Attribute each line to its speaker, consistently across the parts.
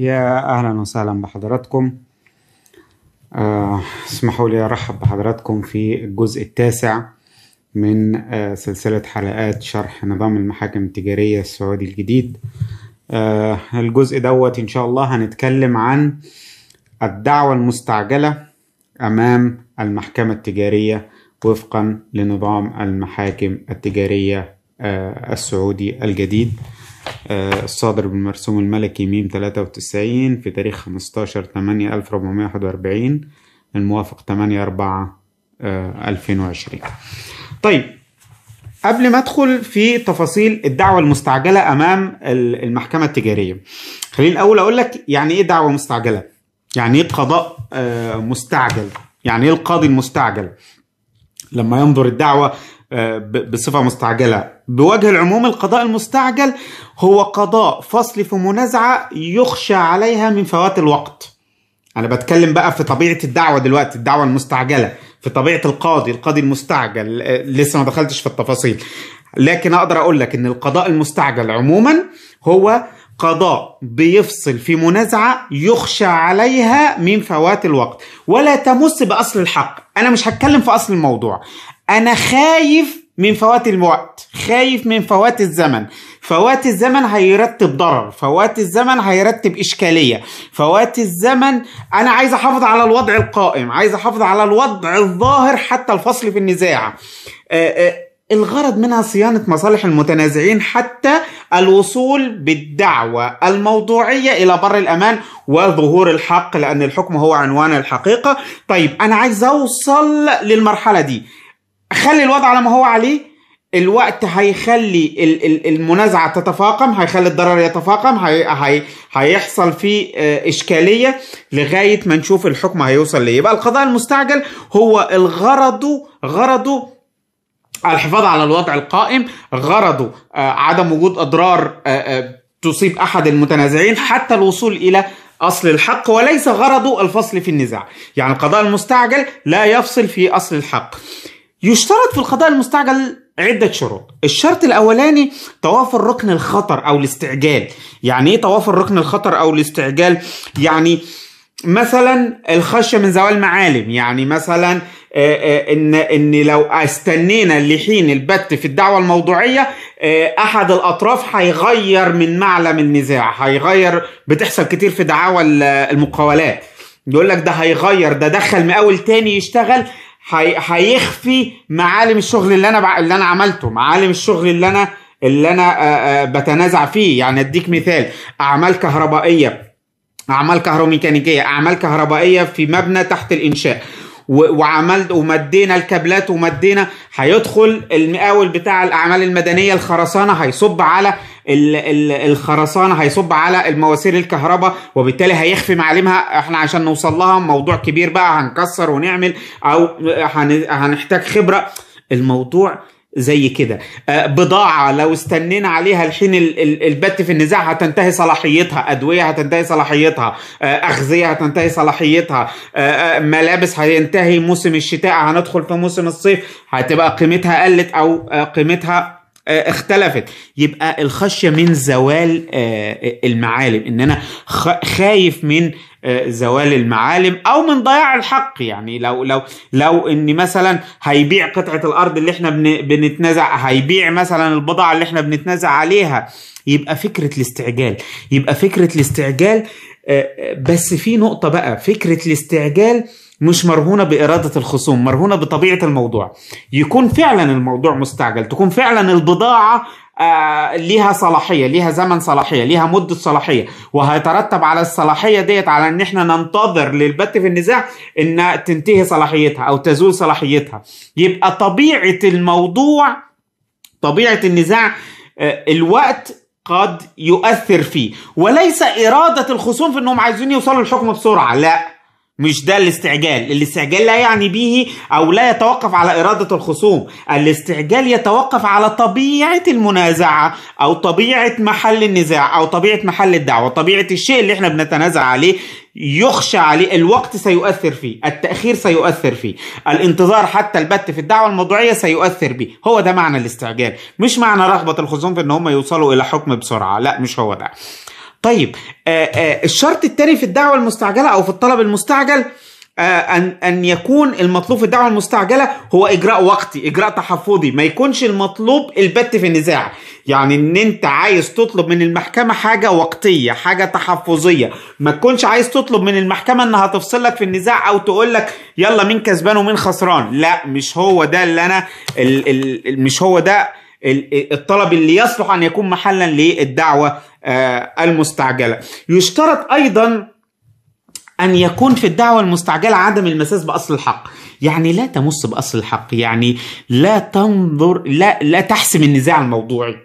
Speaker 1: يا أهلا وسهلا بحضراتكم آه، اسمحوا لي أرحب بحضراتكم في الجزء التاسع من آه، سلسلة حلقات شرح نظام المحاكم التجارية السعودي الجديد آه، الجزء دوت إن شاء الله هنتكلم عن الدعوة المستعجلة أمام المحكمة التجارية وفقا لنظام المحاكم التجارية السعودي الجديد آه، الصادر بالمرسوم الملكي ميم 93 في تاريخ 15 8 1441 الموافق 8 4 2020 طيب قبل ما ادخل في تفاصيل الدعوة المستعجلة أمام المحكمة التجارية خليني الأول أقول لك يعني إيه دعوة مستعجلة يعني إيه قضاء آه، مستعجل يعني إيه القاضي المستعجل لما ينظر الدعوة بصفة مستعجلة بوجه العموم القضاء المستعجل هو قضاء فصل في منازعة يخشى عليها من فوات الوقت أنا بتكلم بقى في طبيعة الدعوة دلوقتي الدعوة المستعجلة في طبيعة القاضي القاضي المستعجل آه، لسه ما دخلتش في التفاصيل لكن أقدر أقول لك إن القضاء المستعجل عموما هو قضاء بيفصل في منازعة يخشى عليها من فوات الوقت ولا تمس بأصل الحق أنا مش هتكلم في أصل الموضوع انا خايف من فوات الوقت خايف من فوات الزمن فوات الزمن هيرتب ضرر فوات الزمن هيرتب إشكالية فوات الزمن أنا عايز أحافظ على الوضع القائم عايز أحافظ على الوضع الظاهر حتى الفصل في النزاع آآ آه، آآ آه، الغرض منها صيانة مصالح المتنازعين حتى الوصول بالدعوة الموضوعية إلى بر الأمان وظهور الحق لأن الحكم هو عنوان الحقيقة طيب أنا عايز أوصل للمرحلة دي خلي الوضع على ما هو عليه الوقت هيخلي المنازعة تتفاقم هيخلي الضرر يتفاقم هي هي هيحصل فيه آه، إشكالية لغاية ما نشوف الحكم هيوصل ليه يبقى القضاء المستعجل هو الغرض غرضه الحفاظ على الوضع القائم غرضه آه، عدم وجود أضرار آه، تصيب أحد المتنازعين حتى الوصول إلى أصل الحق وليس غرضه الفصل في النزاع يعني القضاء المستعجل لا يفصل في أصل الحق يشترط في القضاء المستعجل عدة شروط الشرط الأولاني توافر ركن الخطر أو الاستعجال يعني إيه توافر ركن الخطر أو الاستعجال يعني مثلا الخشية من زوال معالم يعني مثلا آه، آه، ان ان لو استنينا لحين البت في الدعوه الموضوعيه آه، احد الاطراف هيغير من معلم النزاع هيغير بتحصل كتير في دعاوى المقاولات يقول لك ده هيغير ده دخل مقاول تاني يشتغل هيخفي معالم الشغل اللي انا اللي انا عملته معالم الشغل اللي انا اللي انا بتنازع فيه يعني اديك مثال اعمال كهربائيه اعمال كهروميكانيكيه اعمال كهربائيه في مبنى تحت الانشاء وعملت ومدينا الكابلات ومدينا هيدخل المقاول بتاع الاعمال المدنيه الخرسانه هيصب على الخرسانه هيصب على المواسير الكهرباء وبالتالي هيخفي معالمها احنا عشان نوصل لها موضوع كبير بقى هنكسر ونعمل او هنحتاج خبره الموضوع زي كده آه، بضاعة لو استنينا عليها الحين البت في النزاع هتنتهي صلاحيتها أدوية هتنتهي صلاحيتها آه، أغذية هتنتهي صلاحيتها آه، ملابس هينتهي موسم الشتاء هندخل في موسم الصيف هتبقى قيمتها قلت أو قيمتها آه، اختلفت يبقى الخشيه من زوال آه، المعالم ان انا خايف من آه، زوال المعالم او من ضياع الحق يعني لو لو لو ان مثلا هيبيع قطعه الارض اللي احنا بنتنازع هيبيع مثلا البضاعه اللي احنا بنتنازع عليها يبقى فكره الاستعجال يبقى فكره الاستعجال بس في نقطه بقى فكره الاستعجال مش مرهونه باراده الخصوم مرهونه بطبيعه الموضوع يكون فعلا الموضوع مستعجل تكون فعلا البضاعه آه ليها صلاحيه ليها زمن صلاحيه ليها مده صلاحيه وهيترتب على الصلاحيه ديت على ان احنا ننتظر للبت في النزاع ان تنتهي صلاحيتها او تزول صلاحيتها يبقى طبيعه الموضوع طبيعه النزاع آه الوقت قد يؤثر فيه وليس اراده الخصوم في انهم عايزين يوصلوا الحكم بسرعه لا مش ده الاستعجال الاستعجال لا يعني به او لا يتوقف على اراده الخصوم الاستعجال يتوقف على طبيعه المنازعه او طبيعه محل النزاع او طبيعه محل الدعوه طبيعه الشيء اللي احنا بنتنازع عليه يخشى عليه الوقت سيؤثر فيه التأخير سيؤثر فيه الانتظار حتى البت في الدعوة الموضوعية سيؤثر به هو ده معنى الاستعجال مش معنى رغبة الخصوم في ان هم يوصلوا الى حكم بسرعة لا مش هو ده طيب آه، آه، الشرط الثاني في الدعوه المستعجله او في الطلب المستعجل آه، ان ان يكون المطلوب في الدعوه المستعجله هو اجراء وقتي اجراء تحفظي ما يكونش المطلوب البت في النزاع يعني ان انت عايز تطلب من المحكمه حاجه وقتيه حاجه تحفظيه ما تكونش عايز تطلب من المحكمه انها تفصل لك في النزاع او تقول لك يلا مين كسبان ومين خسران لا مش هو ده اللي انا الـ الـ مش هو ده الطلب اللي يصلح ان يكون محلا للدعوه آه، المستعجله يشترط ايضا أن يكون في الدعوة المستعجلة عدم المساس بأصل الحق يعني لا تمس بأصل الحق يعني لا تنظر لا, لا تحسم النزاع الموضوعي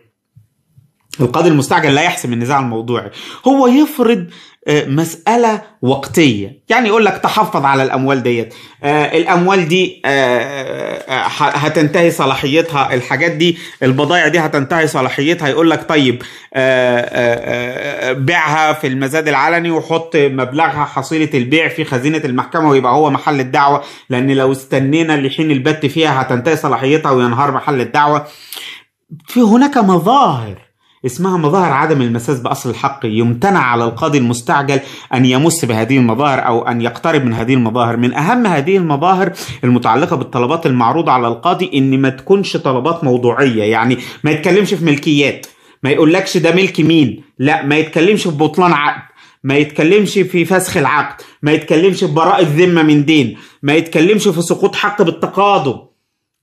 Speaker 1: القاضي المستعجل لا يحسم النزاع الموضوعي هو يفرض آه، مسألة وقتية يعني يقول لك تحفظ على الأموال ديت آه، الأموال دي آه، هتنتهي صلاحيتها الحاجات دي البضائع دي هتنتهي صلاحيتها يقول لك طيب بيعها في المزاد العلني وحط مبلغها حصيلة البيع في خزينة المحكمة ويبقى هو محل الدعوة لأن لو استنينا لحين البت فيها هتنتهي صلاحيتها وينهار محل الدعوة في هناك مظاهر اسمها مظاهر عدم المساس بأصل الحق يمتنع على القاضي المستعجل أن يمس بهذه المظاهر أو أن يقترب من هذه المظاهر من أهم هذه المظاهر المتعلقة بالطلبات المعروضة على القاضي إن ما تكونش طلبات موضوعية يعني ما يتكلمش في ملكيات ما يقولكش ده ملك مين لا ما يتكلمش في بطلان عقد ما يتكلمش في فسخ العقد ما يتكلمش في براءة ذمة من دين ما يتكلمش في سقوط حق بالتقاضي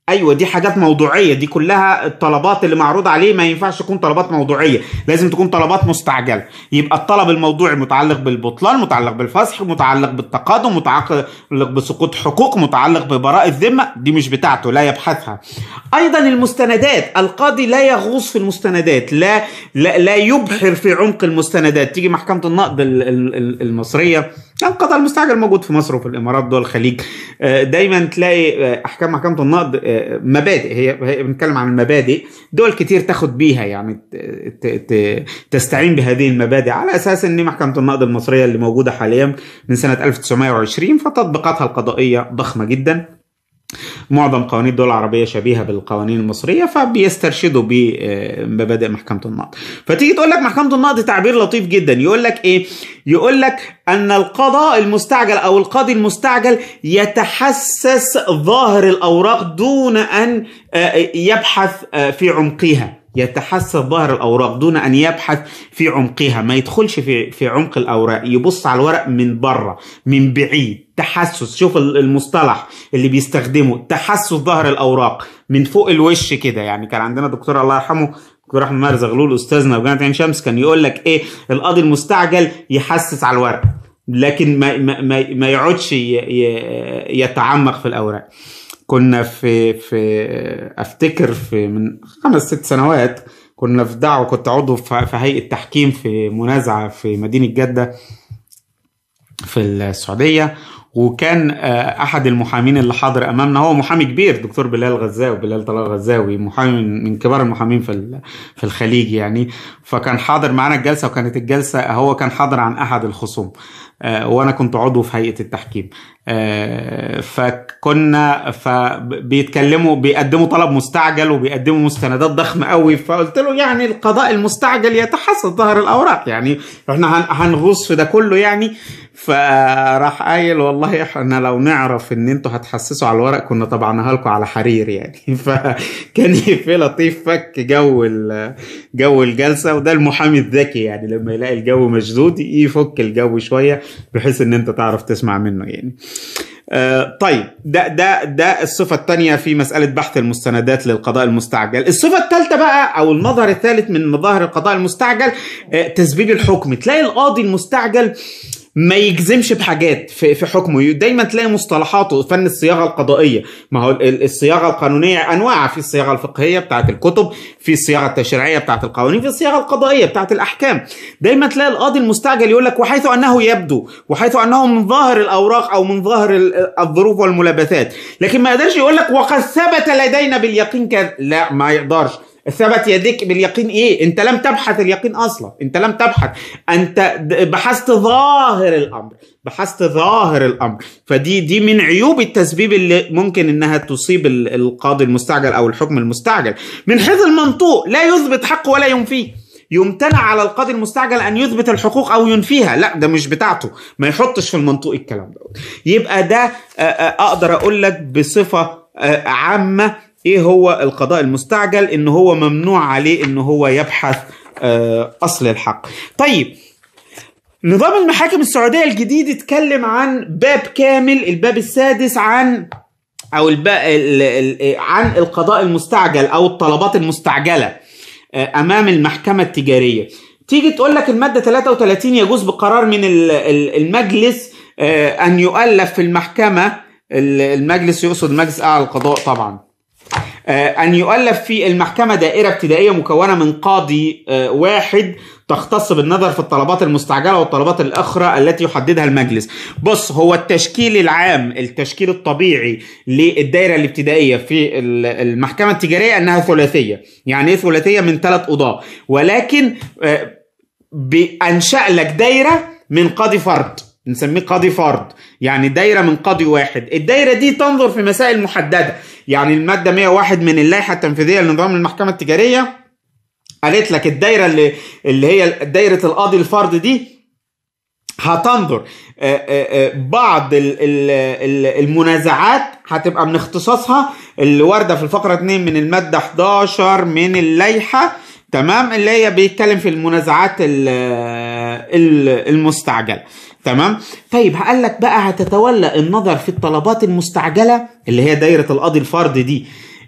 Speaker 1: ايوه دي حاجات موضوعيه دي كلها الطلبات اللي معروضه عليه ما ينفعش تكون طلبات موضوعيه لازم تكون طلبات مستعجله يبقى الطلب الموضوعي متعلق بالبطلان متعلق بالفسخ متعلق بالتقادم متعلق بسقوط حقوق متعلق ببراء الذمه دي مش بتاعته لا يبحثها ايضا المستندات القاضي لا يغوص في المستندات لا لا, لا يبحر في عمق المستندات تيجي محكمه النقد المصريه القضاء المستعجل موجود في مصر وفي الامارات دول الخليج آه، دايما تلاقي آه، احكام محكمه النقد آه، مبادئ هي بنتكلم عن المبادئ دول كتير تاخد بيها يعني تستعين بهذه المبادئ على اساس ان محكمه النقد المصريه اللي موجوده حاليا من سنه 1920 فتطبيقاتها القضائيه ضخمه جدا معظم قوانين الدول العربيه شبيهه بالقوانين المصريه فبيسترشدوا بمبادئ آه، محكمه النقد فتيجي تقول لك محكمه النقد تعبير لطيف جدا يقول لك ايه يقول لك ان القضاء المستعجل او القاضي المستعجل يتحسس ظاهر الاوراق دون ان آه، يبحث آه، في عمقها يتحسس ظهر الاوراق دون ان يبحث في عمقها ما يدخلش في في عمق الاوراق يبص على الورق من بره من بعيد تحسس شوف المصطلح اللي بيستخدمه تحسس ظهر الاوراق من فوق الوش كده يعني كان عندنا دكتور الله يرحمه دكتور احمد ماهر زغلول استاذنا في جامعه عين شمس كان يقول لك ايه القاضي المستعجل يحسس على الورق لكن ما ما ما يقعدش يتعمق في الاوراق كنا في في افتكر في من خمس ست سنوات كنا في دعوه كنت عضو في هيئه تحكيم في منازعه في مدينه جده في السعوديه وكان آه، احد المحامين اللي حاضر امامنا هو محامي كبير دكتور بلال غزاوي بلال طلال غزاوي محامي من كبار المحامين في في الخليج يعني فكان حاضر معانا الجلسه وكانت الجلسه هو كان حاضر عن احد الخصوم آه، وانا كنت عضو في هيئه التحكيم آه، فكنا فبيتكلموا بيقدموا طلب مستعجل وبيقدموا مستندات ضخمه قوي فقلت له يعني القضاء المستعجل يتحسس ظهر الاوراق يعني احنا هنغوص في ده كله يعني فراح قايل والله احنا لو نعرف ان انتوا هتحسسوا على الورق كنا طبعناها لكم على حرير يعني فكان في لطيف فك جو جو الجلسه وده المحامي الذكي يعني لما يلاقي الجو مشدود يفك الجو شويه بحيث ان انت تعرف تسمع منه يعني آه طيب ده ده ده الصفة الثانية في مسألة بحث المستندات للقضاء المستعجل الصفة الثالثة بقى أو المظهر الثالث من مظاهر القضاء المستعجل آه تسبيب الحكم تلاقي القاضي المستعجل آه ما يجزمش بحاجات في, في حكمه دايما تلاقي مصطلحاته فن الصياغه القضائيه ما هو الصياغه القانونيه انواع في الصياغه الفقهيه بتاعه الكتب في الصياغه التشريعيه بتاعه القوانين في الصياغه القضائيه بتاعه الاحكام دايما تلاقي القاضي المستعجل يقول لك وحيث انه يبدو وحيث انه من ظاهر الاوراق او من ظاهر الظروف والملابسات لكن ما يقدرش يقول لك وقد ثبت لدينا باليقين كذا لا ما يقدرش ثبت يديك باليقين ايه انت لم تبحث اليقين اصلا انت لم تبحث انت بحثت ظاهر الامر بحثت ظاهر الامر فدي دي من عيوب التسبيب اللي ممكن انها تصيب القاضي المستعجل او الحكم المستعجل من حيث المنطوق لا يثبت حقه ولا ينفيه يمتنع على القاضي المستعجل ان يثبت الحقوق او ينفيها لا ده مش بتاعته ما يحطش في المنطوق الكلام ده يبقى ده اقدر اقول لك بصفه عامه ايه هو القضاء المستعجل ان هو ممنوع عليه ان هو يبحث آه، اصل الحق طيب نظام المحاكم السعوديه الجديد اتكلم عن باب كامل الباب السادس عن او الباب ال... ال... عن القضاء المستعجل او الطلبات المستعجله آه، امام المحكمه التجاريه تيجي تقول لك الماده 33 يجوز بقرار من المجلس آه، ان يؤلف في المحكمه المجلس يقصد مجلس اعلى القضاء طبعا آه، أن يؤلف في المحكمة دائرة ابتدائية مكونة من قاضي آه، واحد تختص بالنظر في الطلبات المستعجله والطلبات الاخرى التي يحددها المجلس. بص هو التشكيل العام التشكيل الطبيعي للدائره الابتدائيه في المحكمه التجاريه انها ثلاثيه، يعني ايه ثلاثيه من ثلاث قضاه، ولكن آه، بانشا لك دايره من قاضي فرد. نسميه قاضي فرد يعني دايره من قاضي واحد الدايره دي تنظر في مسائل محدده يعني الماده 101 من اللائحه التنفيذيه لنظام المحكمه التجاريه قالت لك الدايره اللي اللي هي دايره القاضي الفرد دي هتنظر آه، آه، آه، بعض المنازعات هتبقى من اختصاصها اللي وارده في الفقره 2 من الماده 11 من اللائحه تمام اللي هي بيتكلم في المنازعات المستعجله تمام طيب هقول لك بقى هتتولى النظر في الطلبات المستعجله اللي هي دايره القاضي الفرد دي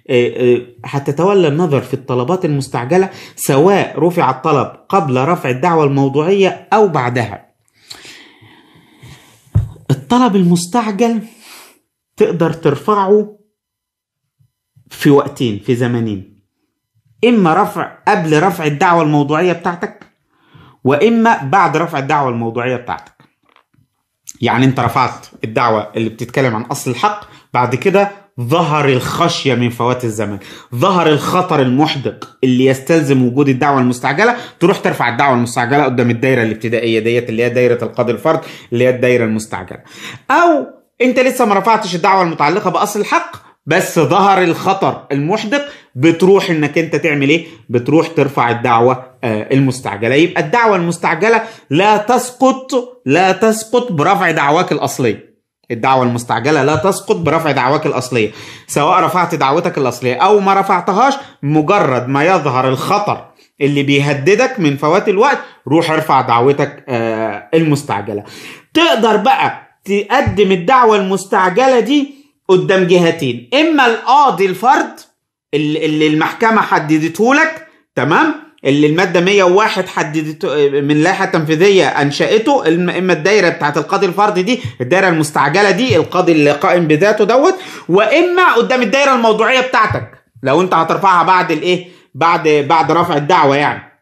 Speaker 1: آه، آه، هتتولى النظر في الطلبات المستعجله سواء رفع الطلب قبل رفع الدعوه الموضوعيه او بعدها الطلب المستعجل تقدر ترفعه في وقتين في زمانين اما رفع قبل رفع الدعوه الموضوعيه بتاعتك واما بعد رفع الدعوه الموضوعيه بتاعتك يعني انت رفعت الدعوه اللي بتتكلم عن اصل الحق بعد كده ظهر الخشيه من فوات الزمن ظهر الخطر المحدق اللي يستلزم وجود الدعوه المستعجله تروح ترفع الدعوه المستعجله قدام الدايره الابتدائيه ديت اللي هي دايره القاضي الفرد اللي هي الدايره المستعجله او انت لسه ما رفعتش الدعوه المتعلقه باصل الحق بس ظهر الخطر المحدق بتروح انك انت تعمل ايه بتروح ترفع الدعوه آه، المستعجله يبقى الدعوه المستعجله لا تسقط لا تسقط برفع دعواك الاصليه الدعوة المستعجلة لا تسقط برفع دعواك الأصلية سواء رفعت دعوتك الأصلية أو ما رفعتهاش مجرد ما يظهر الخطر اللي بيهددك من فوات الوقت روح ارفع دعوتك آه، المستعجلة تقدر بقى تقدم الدعوة المستعجلة دي قدام جهتين إما القاضي الفرد اللي المحكمه حددته لك تمام اللي الماده 101 حددته من لائحه تنفيذيه انشاته اما الدايره بتاعه القاضي الفردي دي الدايره المستعجله دي القاضي اللي قائم بذاته دوت واما قدام الدايره الموضوعيه بتاعتك لو انت هترفعها بعد الايه بعد بعد رفع الدعوه يعني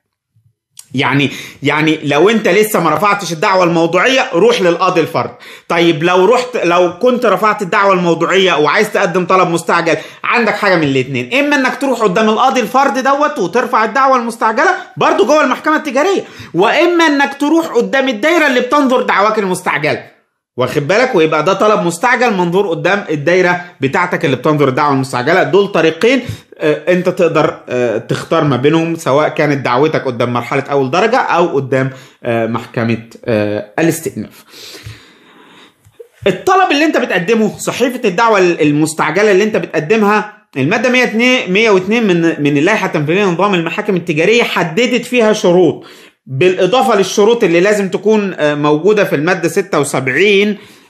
Speaker 1: يعني يعني لو انت لسه ما رفعتش الدعوه الموضوعيه روح للقاضي الفرد طيب لو رحت لو كنت رفعت الدعوه الموضوعيه وعايز تقدم طلب مستعجل عندك حاجه من الاثنين اما انك تروح قدام القاضي الفرد دوت وترفع الدعوه المستعجله برضه جوه المحكمه التجاريه واما انك تروح قدام الدايره اللي بتنظر دعواك المستعجله واخد بالك ويبقى ده طلب مستعجل منظور قدام الدايره بتاعتك اللي بتنظر الدعوه المستعجله دول طريقين آه، انت تقدر آه، تختار ما بينهم سواء كانت دعوتك قدام مرحله اول درجه او قدام آه، محكمه الاستئناف الطلب اللي انت بتقدمه صحيفه الدعوه المستعجله اللي انت بتقدمها الماده 102 102 من من اللائحه التنفيذيه لنظام المحاكم التجاريه حددت فيها شروط بالإضافة للشروط اللي لازم تكون آه، موجودة في المادة 76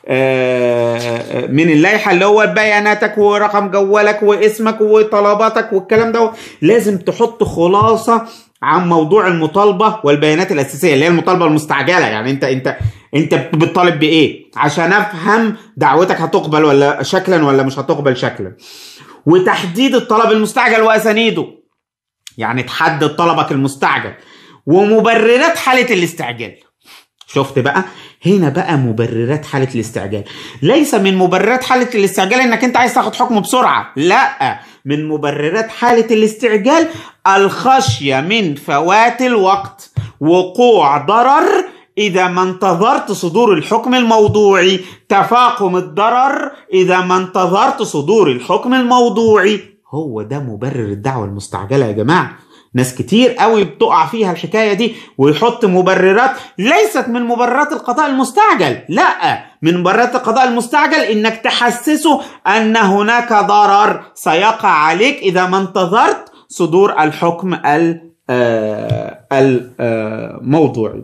Speaker 1: آه، آه، من اللائحه اللي هو بياناتك ورقم جوالك واسمك وطلباتك والكلام ده لازم تحط خلاصه عن موضوع المطالبه والبيانات الاساسيه اللي هي المطالبه المستعجله يعني انت انت انت بتطالب بايه عشان افهم دعوتك هتقبل ولا شكلا ولا مش هتقبل شكلا وتحديد الطلب المستعجل واسانيده يعني تحدد طلبك المستعجل ومبررات حالة الاستعجال شفت بقى هنا بقى مبررات حالة الاستعجال ليس من مبررات حالة الاستعجال انك انت عايز تاخد حكم بسرعة لا من مبررات حالة الاستعجال الخشية من فوات الوقت وقوع ضرر إذا ما انتظرت صدور الحكم الموضوعي تفاقم الضرر إذا ما انتظرت صدور الحكم الموضوعي هو ده مبرر الدعوة المستعجلة يا جماعة ناس كتير قوي بتقع فيها الحكاية دي ويحط مبررات ليست من مبررات القضاء المستعجل لا من مبررات القضاء المستعجل انك تحسسه ان هناك ضرر سيقع عليك اذا ما انتظرت صدور الحكم الموضوعي آه، آه،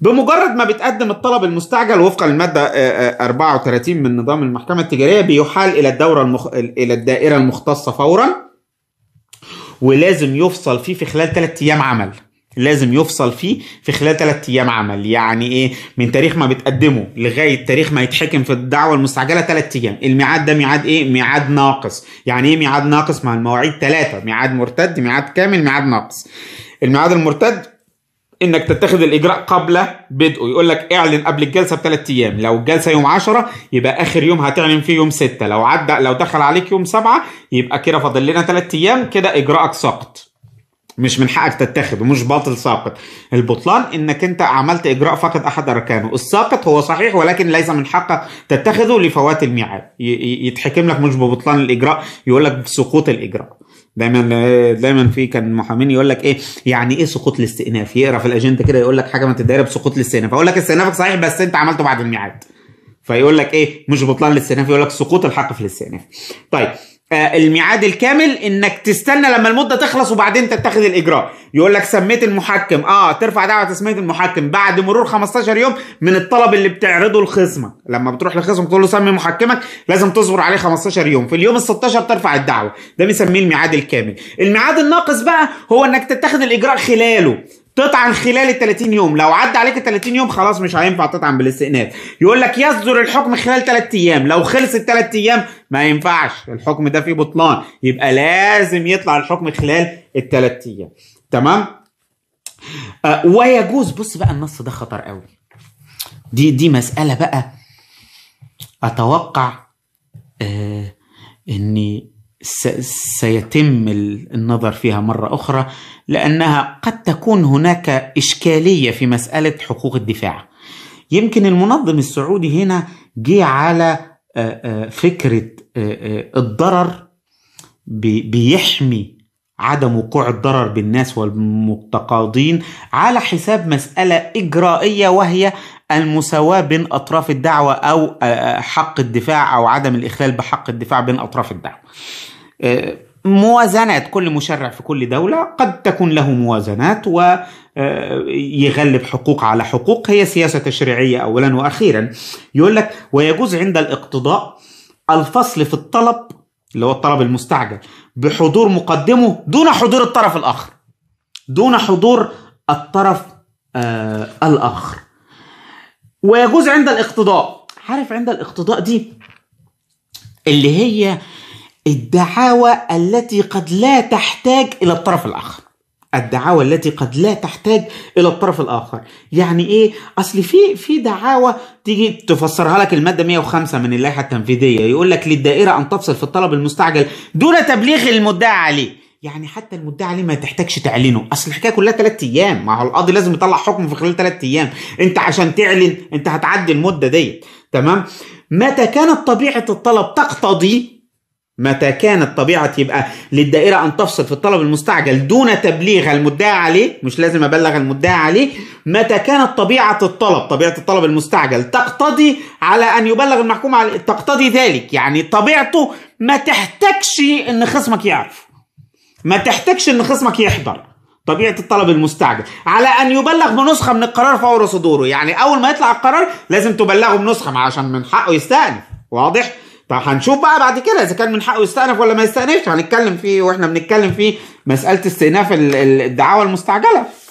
Speaker 1: بمجرد ما بتقدم الطلب المستعجل وفقا للماده 34 آه، من نظام المحكمه التجاريه بيحال الى الدوره المخ... الى الدائره المختصه فورا ولازم يفصل فيه في خلال 3 ايام عمل لازم يفصل فيه في خلال 3 ايام عمل يعني ايه من تاريخ ما بتقدمه لغايه تاريخ ما يتحكم في الدعوه المستعجله 3 ايام الميعاد ده ميعاد ايه ميعاد ناقص يعني ايه ميعاد ناقص مع المواعيد ثلاثه ميعاد مرتد ميعاد كامل ميعاد ناقص الميعاد المرتد انك تتخذ الاجراء قبل بدءه يقول لك اعلن قبل الجلسه بثلاث ايام لو الجلسه يوم 10 يبقى اخر يوم هتعلن فيه يوم 6 لو عدى لو دخل عليك يوم 7 يبقى كده فاضل لنا ثلاث ايام كده اجراءك سقط مش من حقك تتخذ ومش باطل ساقط البطلان انك انت عملت اجراء فقد احد اركانه الساقط هو صحيح ولكن ليس من حقك تتخذه لفوات الميعاد يتحكم لك مش ببطلان الاجراء يقول لك بسقوط الاجراء دايما دايما في كان محامين يقول لك ايه يعني ايه سقوط الاستئناف يقرا في الاجنده كده يقول لك حاجه ما تداري بسقوط الاستئناف اقول لك استئنافك صحيح بس انت عملته بعد الميعاد فيقول لك ايه مش بطلان الاستئناف يقول لك سقوط الحق في الاستئناف طيب الميعاد الكامل انك تستنى لما المده تخلص وبعدين تتخذ الاجراء يقول لك سميت المحكم اه ترفع دعوه تسميه المحكم بعد مرور 15 يوم من الطلب اللي بتعرضه لخصمك لما بتروح لخصمك تقول له سمي محكمك لازم تصبر عليه 15 يوم في اليوم ال 16 ترفع الدعوه ده بنسميه الميعاد الكامل الميعاد الناقص بقى هو انك تتخذ الاجراء خلاله تطعن خلال ال 30 يوم لو عدى عليك ال 30 يوم خلاص مش هينفع تطعن بالاستئناف يقول لك يصدر الحكم خلال 3 ايام لو خلص ال 3 ايام ما ينفعش الحكم ده فيه بطلان يبقى لازم يطلع الحكم خلال ال 3 ايام تمام آه ويجوز بص بقى النص ده خطر قوي دي دي مساله بقى اتوقع آه اني سيتم النظر فيها مرة أخرى لأنها قد تكون هناك إشكالية في مسألة حقوق الدفاع يمكن المنظم السعودي هنا جه على فكرة الضرر بيحمي عدم وقوع الضرر بالناس والمتقاضين على حساب مسألة إجرائية وهي المساواة بين أطراف الدعوة أو حق الدفاع أو عدم الإخلال بحق الدفاع بين أطراف الدعوة آه، موازنات كل مشرع في كل دولة قد تكون له موازنات ويغلب آه، حقوق على حقوق هي سياسة تشريعية أولا وأخيرا يقول لك ويجوز عند الاقتضاء الفصل في الطلب اللي هو الطلب المستعجل بحضور مقدمه دون حضور الطرف الآخر دون حضور الطرف آه الآخر ويجوز عند الاقتضاء عارف عند الاقتضاء دي اللي هي آه الدعاوى التي قد لا تحتاج الى الطرف الاخر الدعاوى التي قد لا تحتاج الى الطرف الاخر يعني ايه اصل في في دعاوى تيجي تفسرها لك الماده 105 من اللائحه التنفيذيه يقول لك للدائره ان تفصل في الطلب المستعجل دون تبليغ المدعى عليه يعني حتى المدعي عليه ما تحتاجش تعلنه اصل الحكايه كلها ثلاثة ايام ما هو القاضي لازم يطلع حكم في خلال ثلاثة ايام انت عشان تعلن انت هتعدي المده ديت تمام متى كانت طبيعه الطلب تقتضي متى كانت طبيعة يبقى للدائرة أن تفصل في الطلب المستعجل دون تبليغ المدعى عليه مش لازم أبلغ المدعى عليه متى كانت طبيعة الطلب طبيعة الطلب المستعجل تقتضي على أن يبلغ المحكوم عليه تقتضي ذلك يعني طبيعته ما تحتاجش أن خصمك يعرف ما تحتاجش أن خصمك يحضر طبيعة الطلب المستعجل على أن يبلغ بنسخة من القرار فور صدوره يعني أول ما يطلع القرار لازم تبلغه بنسخة عشان من حقه يستأنف واضح؟ طب هنشوف بقى بعد كده اذا كان من حقه يستأنف ولا ما يستأنفش هنتكلم فيه واحنا بنتكلم فيه مساله استئناف الدعاوى المستعجله